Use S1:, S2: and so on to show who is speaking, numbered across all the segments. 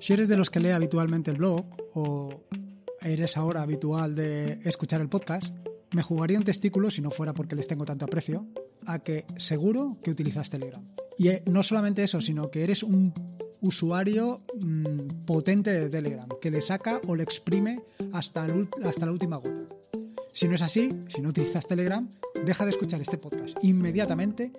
S1: Si eres de los que lee habitualmente el blog o eres ahora habitual de escuchar el podcast, me jugaría un testículo, si no fuera porque les tengo tanto aprecio, a que seguro que utilizas Telegram. Y eh, no solamente eso, sino que eres un usuario mm, potente de Telegram, que le saca o le exprime hasta, hasta la última gota. Si no es así, si no utilizas Telegram, deja de escuchar este podcast. Inmediatamente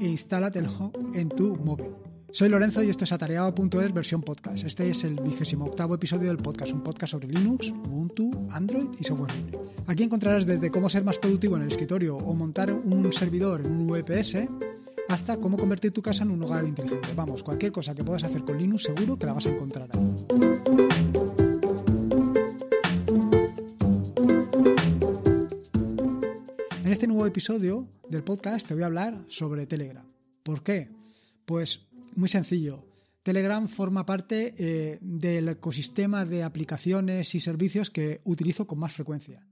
S1: e instálatelo en tu móvil. Soy Lorenzo y esto es atareado.es versión podcast. Este es el vigésimo octavo episodio del podcast, un podcast sobre Linux, Ubuntu, Android y software libre. Aquí encontrarás desde cómo ser más productivo en el escritorio o montar un servidor en un VPS hasta cómo convertir tu casa en un hogar inteligente. Vamos, cualquier cosa que puedas hacer con Linux seguro que la vas a encontrar En este nuevo episodio del podcast te voy a hablar sobre Telegram. ¿Por qué? Pues muy sencillo. Telegram forma parte eh, del ecosistema de aplicaciones y servicios que utilizo con más frecuencia.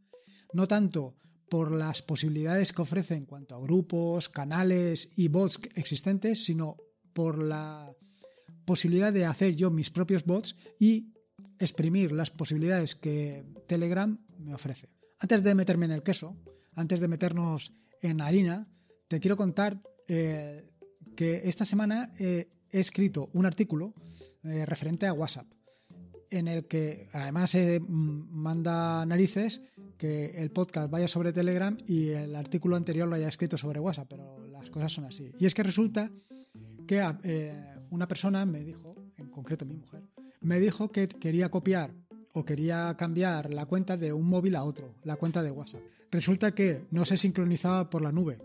S1: No tanto por las posibilidades que ofrece en cuanto a grupos, canales y bots existentes, sino por la posibilidad de hacer yo mis propios bots y exprimir las posibilidades que Telegram me ofrece. Antes de meterme en el queso, antes de meternos en harina, te quiero contar eh, que esta semana eh, he escrito un artículo eh, referente a WhatsApp, en el que además eh, manda narices que el podcast vaya sobre Telegram y el artículo anterior lo haya escrito sobre WhatsApp, pero las cosas son así. Y es que resulta que una persona me dijo, en concreto mi mujer, me dijo que quería copiar o quería cambiar la cuenta de un móvil a otro, la cuenta de WhatsApp. Resulta que no se sincronizaba por la nube.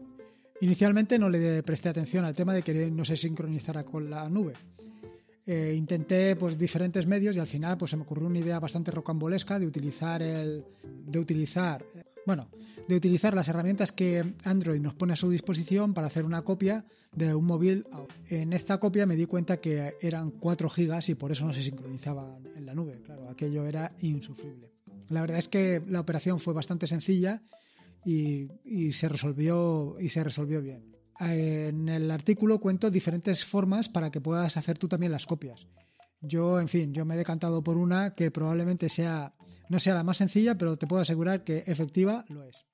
S1: Inicialmente no le presté atención al tema de que no se sincronizara con la nube. Eh, intenté pues, diferentes medios y al final pues, se me ocurrió una idea bastante rocambolesca de utilizar el. de utilizar. Bueno, de utilizar las herramientas que Android nos pone a su disposición para hacer una copia de un móvil. En esta copia me di cuenta que eran 4 gigas y por eso no se sincronizaba en la nube. Claro, aquello era insufrible. La verdad es que la operación fue bastante sencilla y, se resolvió y se resolvió bien. Eh, en el artículo cuento diferentes formas para que puedas hacer tú también las copias. Yo, en fin, yo me he decantado por una que probablemente sea no sea la más sencilla, pero te puedo asegurar que efectiva lo es.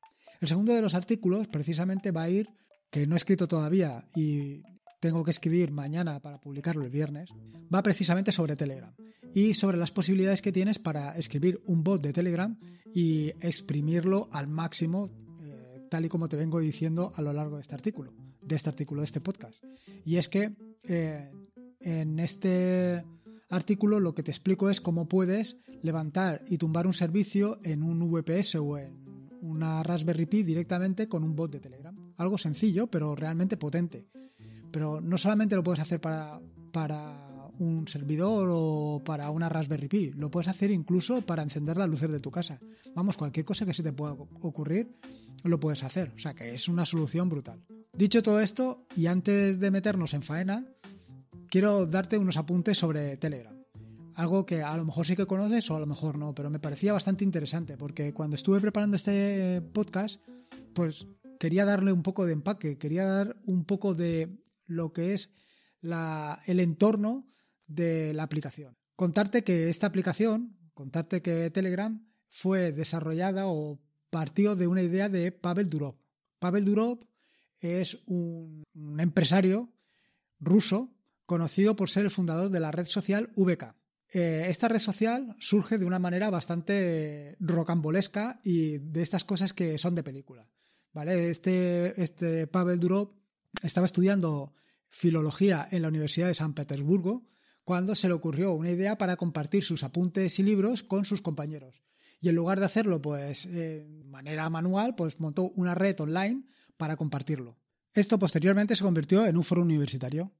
S1: El segundo de los artículos precisamente va a ir, que no he escrito todavía y, tengo que escribir mañana para publicarlo el viernes, va precisamente sobre Telegram y sobre las posibilidades que tienes para escribir un bot de Telegram y exprimirlo al máximo, eh, tal y como te vengo diciendo a lo largo de este artículo, de este artículo, de este podcast. Y es que eh, en este artículo lo que te explico es cómo puedes levantar y tumbar un servicio en un VPS o en una Raspberry Pi directamente con un bot de Telegram. Algo sencillo, pero realmente potente. Pero no solamente lo puedes hacer para, para un servidor o para una Raspberry Pi, lo puedes hacer incluso para encender las luces de tu casa. Vamos, cualquier cosa que se te pueda ocurrir, lo puedes hacer. O sea que es una solución brutal. Dicho todo esto, y antes de meternos en faena, quiero darte unos apuntes sobre Telegram. Algo que a lo mejor sí que conoces o a lo mejor no, pero me parecía bastante interesante porque cuando estuve preparando este podcast, pues quería darle un poco de empaque, quería dar un poco de lo que es el entorno de la aplicación. Contarte que esta aplicación, contarte que Telegram fue desarrollada o partió de una idea de Pavel Durov. Pavel Durov es un, empresario ruso conocido por ser el fundador de la red social VK. Eh, esta red social surge de una manera bastante rocambolesca y de estas cosas que son de película. ¿Vale? Este, este Pavel Durov estaba estudiando filología en la Universidad de San Petersburgo cuando se le ocurrió una idea para compartir sus apuntes y libros con sus compañeros. Y en lugar de hacerlo pues eh, de manera manual, pues montó una red online para compartirlo. Esto posteriormente se convirtió en un foro universitario.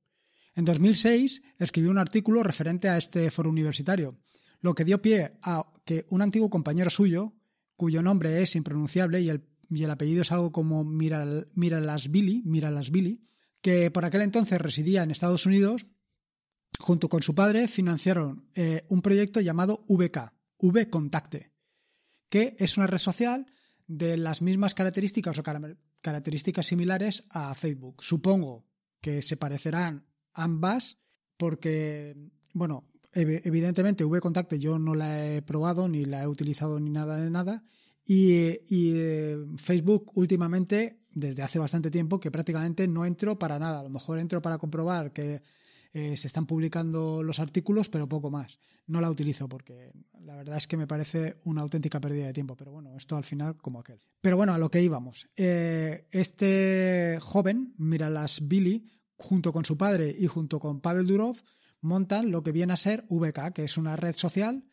S1: En 2006 escribió un artículo referente a este foro universitario, lo que dio pie a que un antiguo compañero suyo, cuyo nombre es impronunciable y el y el apellido es algo como Miralasvili, Billy, que por aquel entonces residía en Estados Unidos, junto con su padre financiaron eh, un proyecto llamado VK, V Contacte, que es una red social de las mismas características o características similares a Facebook. Supongo que se parecerán ambas porque, bueno, evidentemente V Contacte yo no la he probado ni la he utilizado ni nada de nada y, eh, eh, Facebook últimamente, desde hace bastante tiempo, que prácticamente no entro para nada. A lo mejor entro para comprobar que eh, se están publicando los artículos, pero poco más. No la utilizo porque la verdad es que me parece una auténtica pérdida de tiempo, pero bueno, esto al final como aquel. Pero bueno, a lo que íbamos. este joven, Miralas Billy, junto con su padre y junto con Pavel Durov, montan lo que viene a ser VK, que es una red social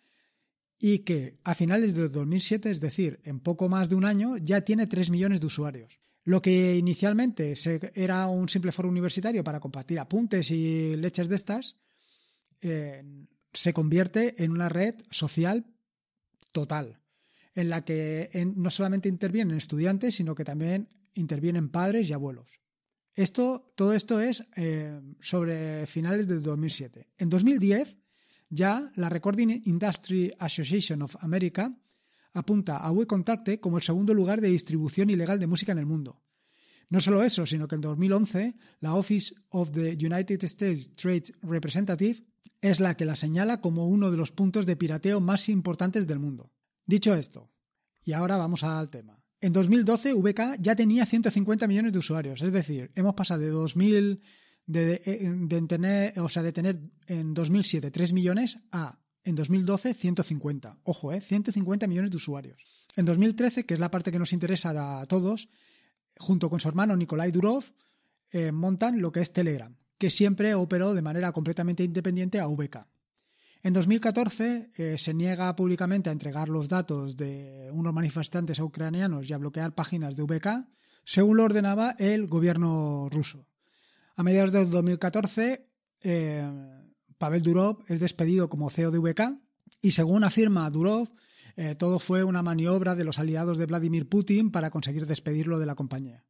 S1: y que a finales de 2007, es decir, en poco más de un año, ya tiene 3 millones de usuarios. Lo que inicialmente era un simple foro universitario para compartir apuntes y leches de estas, eh, se convierte en una red social total, en la que no solamente intervienen estudiantes, sino que también intervienen padres y abuelos. Esto, todo esto es eh, sobre finales de 2007. En 2010 ya la Recording Industry Association of America apunta a WeContact como el segundo lugar de distribución ilegal de música en el mundo. No solo eso, sino que en 2011 la Office of the United States Trade Representative es la que la señala como uno de los puntos de pirateo más importantes del mundo. Dicho esto, y ahora vamos al tema. En 2012 VK ya tenía 150 millones de usuarios, es decir, hemos pasado de 2000 eh, de, tener, o sea, de tener en 2007 3 millones a en 2012 150. Ojo, eh, 150 millones de usuarios. En 2013, que es la parte que nos interesa a todos, junto con su hermano Nikolai Durov, eh, montan lo que es Telegram, que siempre operó de manera completamente independiente a VK. En 2014 eh, se niega públicamente a entregar los datos de unos manifestantes ucranianos y a bloquear páginas de VK, según lo ordenaba el gobierno ruso. A mediados de 2014, eh, Pavel Durov es despedido como CEO de VK y según afirma Durov, eh, todo fue una maniobra de los aliados de Vladimir Putin para conseguir despedirlo de la compañía.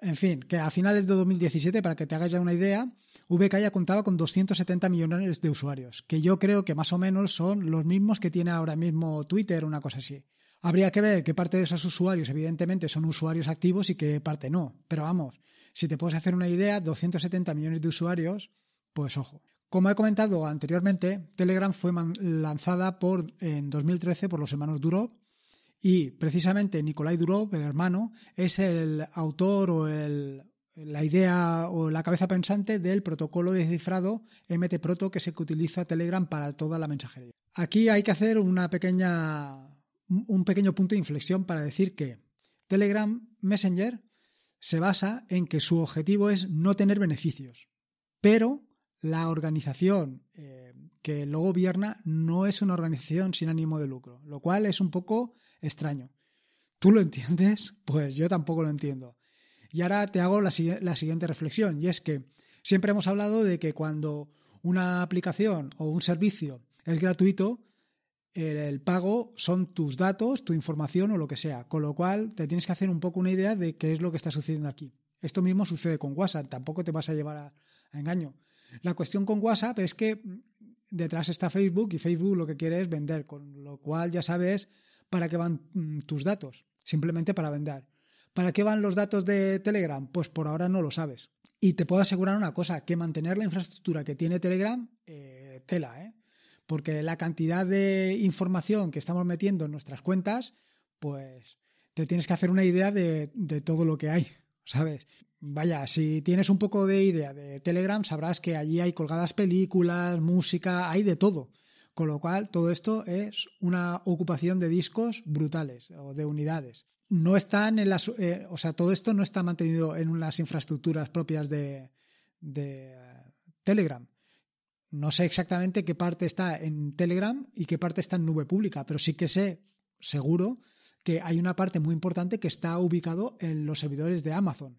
S1: En fin, que a finales de 2017, para que te hagas ya una idea, VK ya contaba con 270 millones de usuarios, que yo creo que más o menos son los mismos que tiene ahora mismo Twitter, una cosa así. Habría que ver qué parte de esos usuarios, evidentemente, son usuarios activos y qué parte no. Pero vamos, si te puedes hacer una idea, 270 millones de usuarios, pues ojo. Como he comentado anteriormente, Telegram fue lanzada por, en 2013 por los hermanos Durov y precisamente Nikolai Durov, el hermano, es el autor o el, la idea o la cabeza pensante del protocolo de cifrado MT-Proto que se utiliza Telegram para toda la mensajería. Aquí hay que hacer una pequeña, un pequeño punto de inflexión para decir que Telegram Messenger se basa en que su objetivo es no tener beneficios. Pero la organización eh, que lo gobierna no es una organización sin ánimo de lucro, lo cual es un poco extraño. ¿Tú lo entiendes? Pues yo tampoco lo entiendo. Y ahora te hago la siguiente reflexión, y es que siempre hemos hablado de que cuando una aplicación o un servicio es gratuito, el, pago son tus datos, tu información o lo que sea. Con lo cual, te tienes que hacer un poco una idea de qué es lo que está sucediendo aquí. Esto mismo sucede con WhatsApp, tampoco te vas a llevar a, engaño. La cuestión con WhatsApp es que mm, detrás está Facebook y Facebook lo que quiere es vender, con lo cual ya sabes para qué van mm, tus datos, simplemente para vender. ¿Para qué van los datos de Telegram? Pues por ahora no lo sabes. Y te puedo asegurar una cosa, que mantener la infraestructura que tiene Telegram, eh, tela, ¿eh? porque la cantidad de información que estamos metiendo en nuestras cuentas, pues te tienes que hacer una idea de, todo lo que hay, ¿sabes? Vaya, si tienes un poco de idea de Telegram, sabrás que allí hay colgadas películas, música, hay de todo. Con lo cual, todo esto es una ocupación de discos brutales o de unidades. No están en las. Eh, o sea, todo esto no está mantenido en unas infraestructuras propias de eh, Telegram no sé exactamente qué parte está en Telegram y qué parte está en nube pública, pero sí que sé seguro que hay una parte muy importante que está ubicado en los servidores de Amazon.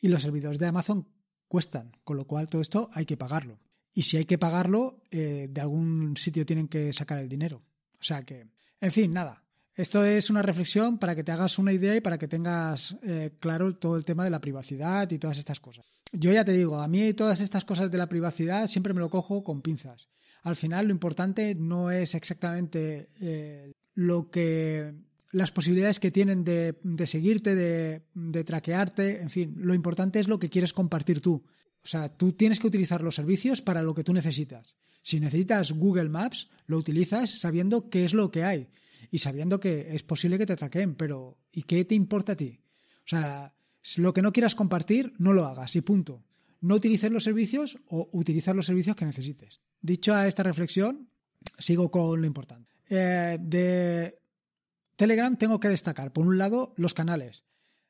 S1: Y los servidores de Amazon cuestan, con lo cual todo esto hay que pagarlo. Y si hay que pagarlo, eh, de algún sitio tienen que sacar el dinero. O sea que, en fin, nada. Esto es una reflexión para que te hagas una idea y para que tengas eh, claro todo el tema de la privacidad y todas estas cosas. Yo ya te digo, a mí todas estas cosas de la privacidad siempre me lo cojo con pinzas. Al final lo importante no es exactamente eh, lo que las posibilidades que tienen de, seguirte, de, de, traquearte, en fin, lo importante es lo que quieres compartir tú. O sea, tú tienes que utilizar los servicios para lo que tú necesitas. Si necesitas Google Maps, lo utilizas sabiendo qué es lo que hay y sabiendo que es posible que te traqueen, pero ¿y qué te importa a ti? O sea, lo que no quieras compartir, no lo hagas y punto. No utilices los servicios o utilizar los servicios que necesites. Dicho a esta reflexión, sigo con lo importante. Eh, de Telegram tengo que destacar, por un lado, los canales.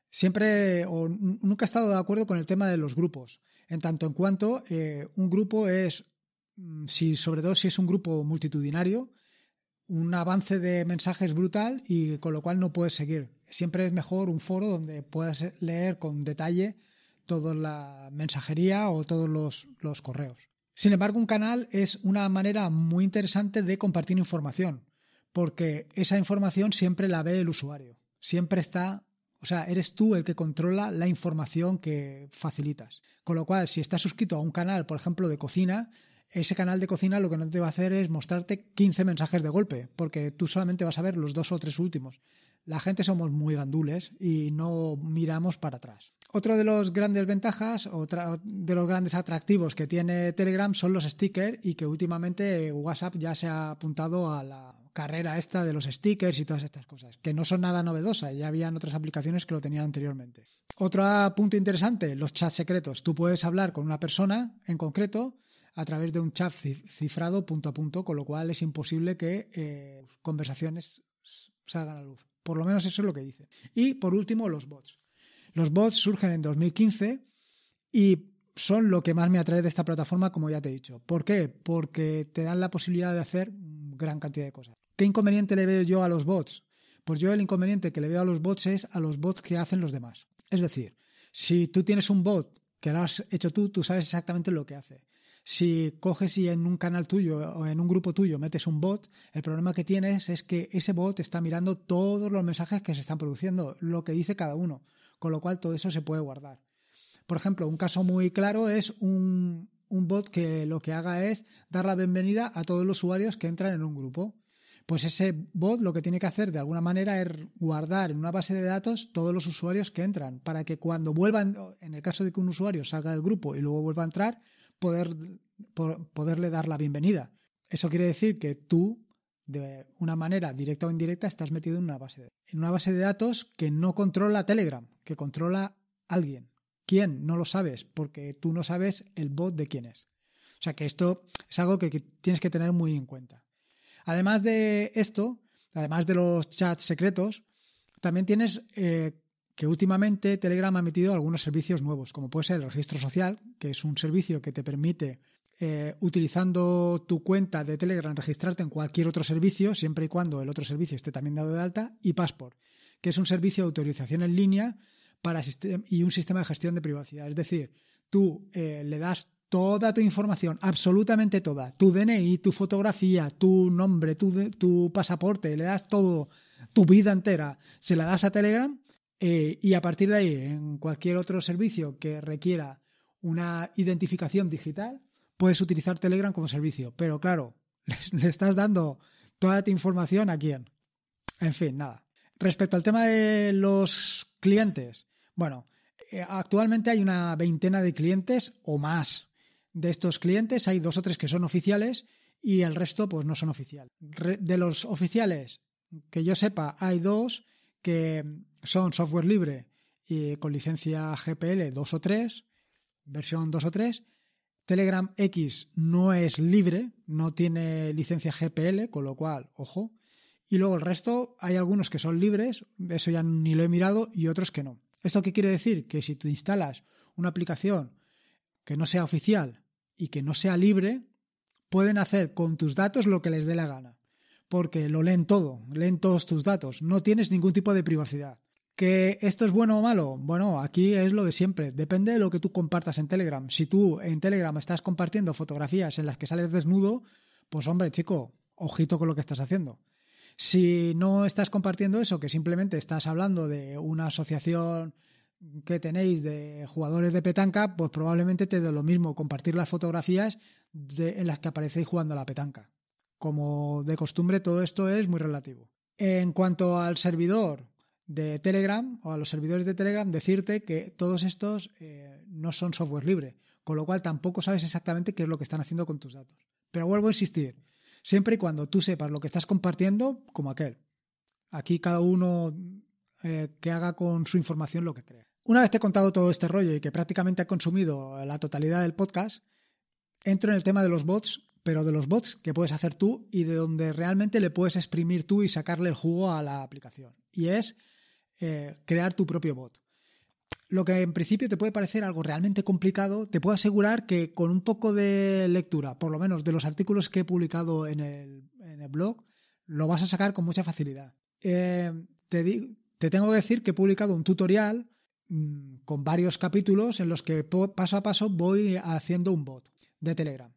S1: Siempre o nunca he estado de acuerdo con el tema de los grupos, en tanto en cuanto eh, un grupo es, mm, si sobre todo si es un grupo multitudinario, un avance de mensajes brutal y con lo cual no puedes seguir. Siempre es mejor un foro donde puedas leer con detalle toda la mensajería o todos los, los correos. Sin embargo, un canal es una manera muy interesante de compartir información, porque esa información siempre la ve el usuario. Siempre está o sea, eres tú el que controla la información que facilitas. Con lo cual, si estás suscrito a un canal, por ejemplo, de cocina, ese canal de cocina lo que no te va a hacer es mostrarte 15 mensajes de golpe, porque tú solamente vas a ver los dos o tres últimos. La gente somos muy gandules y no miramos para atrás. Otra de las grandes ventajas, otra de los grandes atractivos que tiene Telegram son los stickers y que últimamente WhatsApp ya se ha apuntado a la carrera esta de los stickers y todas estas cosas, que no son nada novedosas, ya habían otras aplicaciones que lo tenían anteriormente. Otro punto interesante, los chats secretos. Tú puedes hablar con una persona en concreto a través de un chat cifrado punto a punto, con lo cual es imposible que eh, conversaciones salgan a la luz. Por lo menos eso es lo que dice. Y por último, los bots. Los bots surgen en 2015 y son lo que más me atrae de esta plataforma, como ya te he dicho. ¿Por qué? Porque te dan la posibilidad de hacer gran cantidad de cosas. ¿Qué inconveniente le veo yo a los bots? Pues yo el inconveniente que le veo a los bots es a los bots que hacen los demás. Es decir, si tú tienes un bot que lo has hecho tú, tú sabes exactamente lo que hace. Si coges y en un canal tuyo o en un grupo tuyo metes un bot, el problema que tienes es que ese bot está mirando todos los mensajes que se están produciendo, lo que dice cada uno, con lo cual todo eso se puede guardar. Por ejemplo, un caso muy claro es un, un bot que lo que haga es dar la bienvenida a todos los usuarios que entran en un grupo. Pues ese bot lo que tiene que hacer de alguna manera es guardar en una base de datos todos los usuarios que entran para que cuando vuelvan, en el caso de que un usuario salga del grupo y luego vuelva a entrar, poder, poderle dar la bienvenida. Eso quiere decir que tú, de una manera directa o indirecta, estás metido en una base de, en una base de datos que no controla Telegram, que controla alguien. ¿Quién? No lo sabes, porque tú no sabes el bot de quién es. O sea que esto es algo que, tienes que tener muy en cuenta. Además de esto, además de los chats secretos, también tienes eh, que últimamente Telegram ha emitido algunos servicios nuevos, como puede ser el registro social, que es un servicio que te permite, eh, utilizando tu cuenta de Telegram, registrarte en cualquier otro servicio, siempre y cuando el otro servicio esté también dado de alta, y Passport, que es un servicio de autorización en línea para y un sistema de gestión de privacidad. Es decir, tú eh, le das toda tu información, absolutamente toda, tu DNI, tu fotografía, tu nombre, tu, tu pasaporte, le das todo, tu vida entera, se la das a Telegram eh, y a partir de ahí, en cualquier otro servicio que requiera una identificación digital, puedes utilizar Telegram como servicio. Pero claro, le estás dando toda tu información a quién. En fin, nada. Respecto al tema de los clientes, bueno, eh, actualmente hay una veintena de clientes o más. De estos clientes hay dos o tres que son oficiales y el resto pues no son oficiales. De los oficiales, que yo sepa, hay dos que son software libre y con licencia GPL 2 o 3, versión 2 o 3. Telegram X no es libre, no tiene licencia GPL, con lo cual, ojo. Y luego el resto, hay algunos que son libres, eso ya ni lo he mirado, y otros que no. ¿Esto qué quiere decir? Que si tú instalas una aplicación que no sea oficial y que no sea libre, pueden hacer con tus datos lo que les dé la gana. Porque lo leen todo, leen todos tus datos, no tienes ningún tipo de privacidad. ¿Que esto es bueno o malo? Bueno, aquí es lo de siempre. Depende de lo que tú compartas en Telegram. Si tú en Telegram estás compartiendo fotografías en las que sales desnudo, pues hombre, chico, ojito con lo que estás haciendo. Si no estás compartiendo eso, que simplemente estás hablando de una asociación que tenéis de jugadores de petanca, pues probablemente te dé lo mismo compartir las fotografías de, en las que aparecéis jugando a la petanca. Como de costumbre, todo esto es muy relativo. En cuanto al servidor, de Telegram o a los servidores de Telegram decirte que todos estos eh, no son software libre, con lo cual tampoco sabes exactamente qué es lo que están haciendo con tus datos. Pero vuelvo a insistir, siempre y cuando tú sepas lo que estás compartiendo, como aquel. Aquí cada uno eh, que haga con su información lo que crea. Una vez te he contado todo este rollo y que prácticamente ha consumido la totalidad del podcast, entro en el tema de los bots, pero de los bots que puedes hacer tú y de donde realmente le puedes exprimir tú y sacarle el jugo a la aplicación. Y es eh, crear tu propio bot. Lo que en principio te puede parecer algo realmente complicado, te puedo asegurar que con un poco de lectura, por lo menos de los artículos que he publicado en el, blog, lo vas a sacar con mucha facilidad. Eh, te, te tengo que decir que he publicado un tutorial mm, con varios capítulos en los que paso a paso voy haciendo un bot de Telegram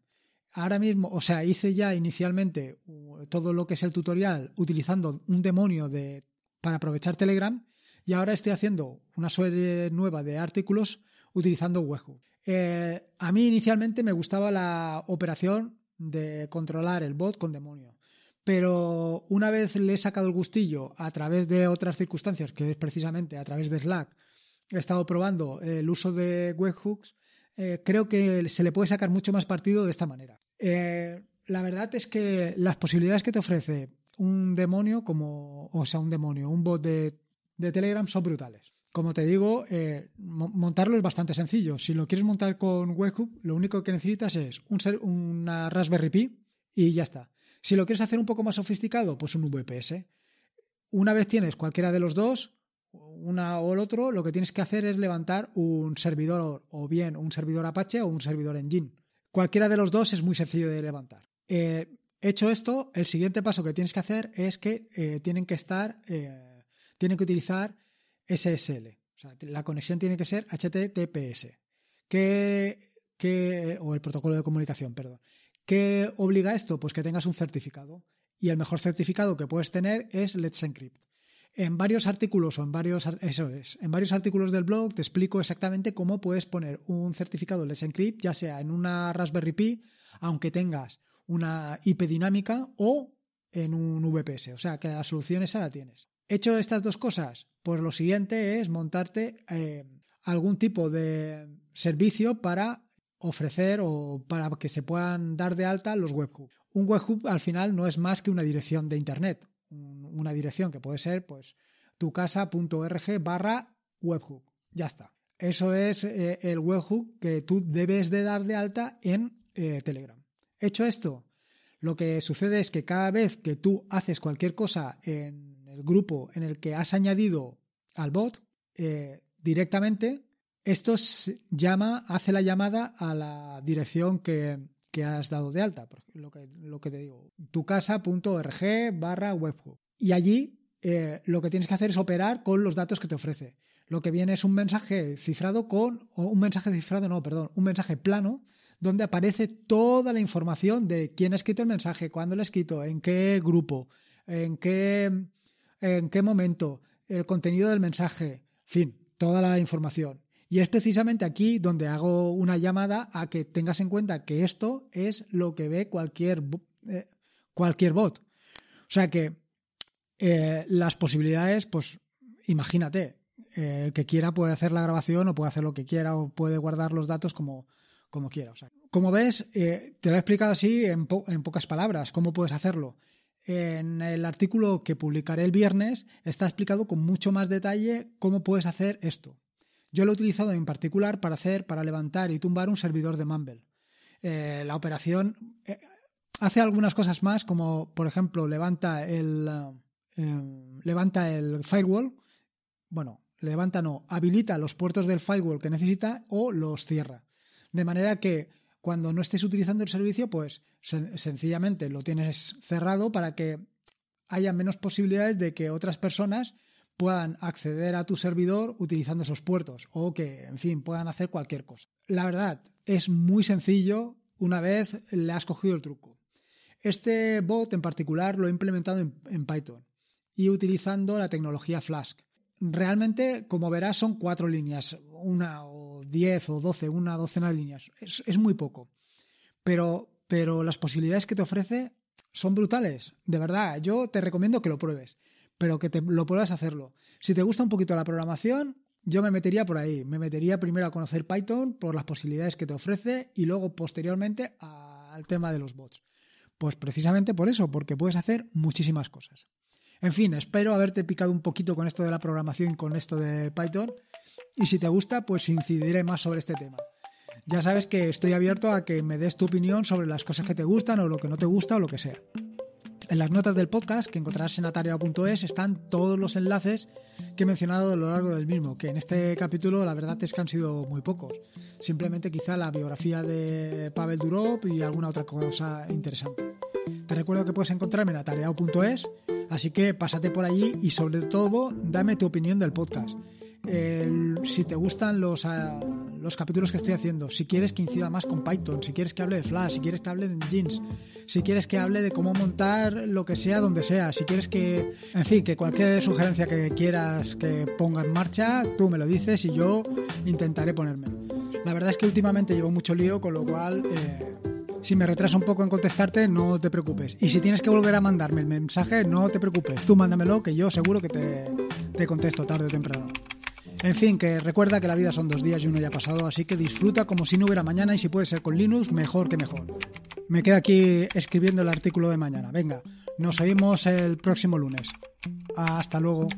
S1: ahora mismo, o sea, hice ya inicialmente uh, todo lo que es el tutorial utilizando un demonio de, para aprovechar Telegram y ahora estoy haciendo una serie nueva de artículos utilizando Webhook. Eh, a mí inicialmente me gustaba la operación de controlar el bot con demonio. Pero una vez le he sacado el gustillo a través de otras circunstancias, que es precisamente a través de Slack, he estado probando el uso de webhooks, eh, creo que se le puede sacar mucho más partido de esta manera. Eh, la verdad es que las posibilidades que te ofrece un demonio como, o sea, un demonio, un bot de de Telegram son brutales. Como te digo, eh, montarlo es bastante sencillo. Si lo quieres montar con Webhook, lo único que necesitas es un una Raspberry Pi y ya está. Si lo quieres hacer un poco más sofisticado, pues un VPS. Una vez tienes cualquiera de los dos, una o el otro, lo que tienes que hacer es levantar un servidor o bien un servidor Apache o un servidor Engine. Cualquiera de los dos es muy sencillo de levantar. Eh, hecho esto, el siguiente paso que tienes que hacer es que eh, tienen que estar tiene que utilizar SSL. O sea, la conexión tiene que ser HTTPS. o el protocolo de comunicación, perdón. ¿Qué obliga esto? Pues que tengas un certificado. Y el mejor certificado que puedes tener es Let's Encrypt. En varios artículos o en varios eso en varios artículos del blog te explico exactamente cómo puedes poner un certificado Let's Encrypt, ya sea en una Raspberry Pi, aunque tengas una IP dinámica o en un VPS. O sea que la solución esa la tienes. Hecho estas dos cosas, pues lo siguiente es montarte eh, algún tipo de servicio para ofrecer o para que se puedan dar de alta los webhooks. Un webhook al final no es más que una dirección de internet, una dirección que puede ser pues casa.org barra webhook. Ya está. Eso es eh, el webhook que tú debes de dar de alta en eh, Telegram. Hecho esto, lo que sucede es que cada vez que tú haces cualquier cosa en grupo en el que has añadido al bot eh, directamente, esto llama, hace la llamada a la dirección que, has dado de alta, lo que, lo que te digo, tucasa.org barra webhook. Y allí eh, lo que tienes que hacer es operar con los datos que te ofrece. Lo que viene es un mensaje cifrado con, o un mensaje cifrado, no, perdón, un mensaje plano donde aparece toda la información de quién ha escrito el mensaje, cuándo lo ha escrito, en qué grupo, en qué en qué momento, el contenido del mensaje, fin, toda la información. Y es precisamente aquí donde hago una llamada a que tengas en cuenta que esto es lo que ve cualquier, eh, cualquier bot. O sea que eh, las posibilidades, pues imagínate, eh, el que quiera puede hacer la grabación o puede hacer lo que quiera o puede guardar los datos como, quiera. O como ves, te lo he explicado así en pocas palabras, cómo puedes hacerlo en el artículo que publicaré el viernes está explicado con mucho más detalle cómo puedes hacer esto. Yo lo he utilizado en particular para hacer, para levantar y tumbar un servidor de Mumble. Eh, la operación eh, hace algunas cosas más, como por ejemplo levanta el, eh, levanta el firewall. Bueno, levanta no, habilita los puertos del firewall que necesita o los cierra. De manera que cuando no estés utilizando el servicio, pues sencillamente lo tienes cerrado para que haya menos posibilidades de que otras personas puedan acceder a tu servidor utilizando esos puertos o que, en fin, puedan hacer cualquier cosa. La verdad, es muy sencillo una vez le has cogido el truco. Este bot en particular lo he implementado en Python y utilizando la tecnología Flask realmente, como verás, son cuatro líneas, una o diez o doce, una docena de líneas. Es, muy poco. Pero, pero las posibilidades que te ofrece son brutales. De verdad, yo te recomiendo que lo pruebes, pero que te lo a hacerlo. Si te gusta un poquito la programación, yo me metería por ahí. Me metería primero a conocer Python por las posibilidades que te ofrece y luego posteriormente al tema de los bots. Pues precisamente por eso, porque puedes hacer muchísimas cosas. En fin, espero haberte picado un poquito con esto de la programación, y con esto de Python. Y si te gusta, pues incidiré más sobre este tema. Ya sabes que estoy abierto a que me des tu opinión sobre las cosas que te gustan o lo que no te gusta o lo que sea. En las notas del podcast que encontrarás en es están todos los enlaces que he mencionado a lo largo del mismo, que en este capítulo la verdad es que han sido muy pocos. Simplemente quizá la biografía de Pavel Durov y alguna otra cosa interesante recuerdo que puedes encontrarme en atareado.es, así que pásate por allí y sobre todo dame tu opinión del podcast. si te gustan los, ah, los capítulos que estoy haciendo, si quieres que incida más con Python, si quieres que hable de Flash, si quieres que hable de Jeans, si quieres que hable de cómo montar lo que sea donde sea, si quieres que, en fin, que cualquier sugerencia que quieras que ponga en marcha, tú me lo dices y yo intentaré ponerme. La verdad es que últimamente llevo mucho lío, con lo cual... Eh, si me retraso un poco en contestarte, no te preocupes. Y si tienes que volver a mandarme el mensaje, no te preocupes. Tú mándamelo, que yo seguro que te, te contesto tarde o temprano. En fin, que recuerda que la vida son dos días y uno ya pasado, así que disfruta como si no hubiera mañana y si puede ser con Linux, mejor que mejor. Me quedo aquí escribiendo el artículo de mañana. Venga, nos oímos el próximo lunes. Hasta luego.